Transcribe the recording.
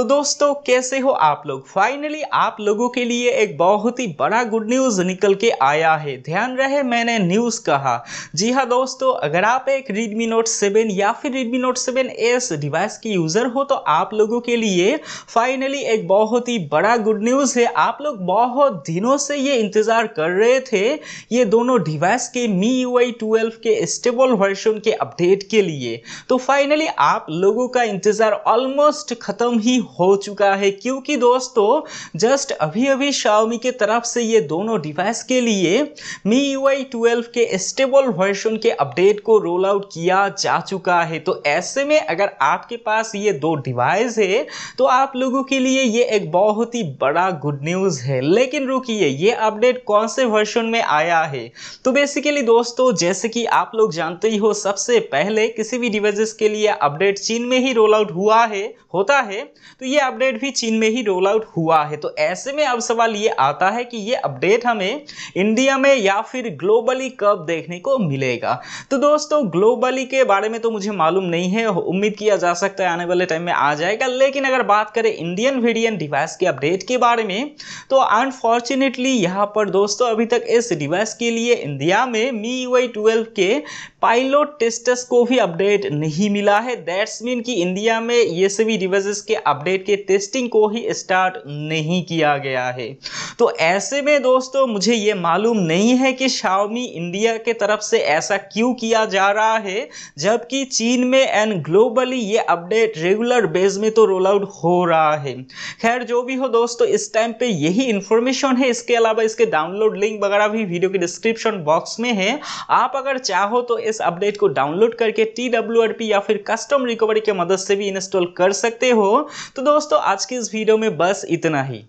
तो दोस्तों कैसे हो आप लोग फाइनली आप लोगों के लिए एक बहुत ही बड़ा गुड न्यूज़ निकल के आया है ध्यान रहे मैंने न्यूज़ कहा जी हाँ दोस्तों अगर आप एक Redmi Note 7 या फिर Redmi Note 7s डिवाइस की यूज़र हो तो आप लोगों के लिए फाइनली एक बहुत ही बड़ा गुड न्यूज़ है आप लोग बहुत दिनों से ये इंतज़ार कर रहे थे ये दोनों डिवाइस के मी यू आई के स्टेबल वर्जन के अपडेट के लिए तो फाइनली आप लोगों का इंतज़ार ऑलमोस्ट ख़त्म ही हो चुका है क्योंकि दोस्तों जस्ट अभी अभी शाओमी के तरफ से ये दोनों डिवाइस के लिए मी यू आई ट्वेल्व के स्टेबल वर्जन के अपडेट को रोल आउट किया जा चुका है तो ऐसे में अगर आपके पास ये दो डिवाइस है तो आप लोगों के लिए ये एक बहुत ही बड़ा गुड न्यूज़ है लेकिन रुकिए ये अपडेट कौन से वर्जन में आया है तो बेसिकली दोस्तों जैसे कि आप लोग जानते ही हो सबसे पहले किसी भी डिवाइस के लिए अपडेट चीन में ही रोल आउट हुआ है होता है तो ये अपडेट भी चीन में ही रोल आउट हुआ है तो ऐसे में अब सवाल ये आता है कि ये अपडेट हमें इंडिया में या फिर ग्लोबली कब देखने को मिलेगा तो दोस्तों ग्लोबली के बारे में तो मुझे मालूम नहीं है उम्मीद किया जा सकता है आने वाले टाइम में आ जाएगा लेकिन अगर बात करें इंडियन वेरियन डिवाइस के अपडेट के बारे में तो अनफॉर्चुनेटली यहाँ पर दोस्तों अभी तक इस डिवाइस के लिए इंडिया में मी वाई के पाइलोट टेस्टस को भी अपडेट नहीं मिला है दैट्स मीन कि इंडिया में ये सभी डिवाइसेस के अपडेट के टेस्टिंग को ही स्टार्ट नहीं किया गया है तो ऐसे में दोस्तों मुझे ये मालूम नहीं है कि शाओमी इंडिया के तरफ से ऐसा क्यों किया जा रहा है जबकि चीन में एंड ग्लोबली ये अपडेट रेगुलर बेस में तो रोल आउट हो रहा है खैर जो भी हो दोस्तों इस टाइम पे यही इन्फॉर्मेशन है इसके अलावा इसके डाउनलोड लिंक वगैरह भी वीडियो के डिस्क्रिप्शन बॉक्स में है आप अगर चाहो तो इस अपडेट को डाउनलोड करके टी या फिर कस्टम रिकवरी के मदद से भी इंस्टॉल कर सकते हो तो दोस्तों आज की इस वीडियो में बस इतना ही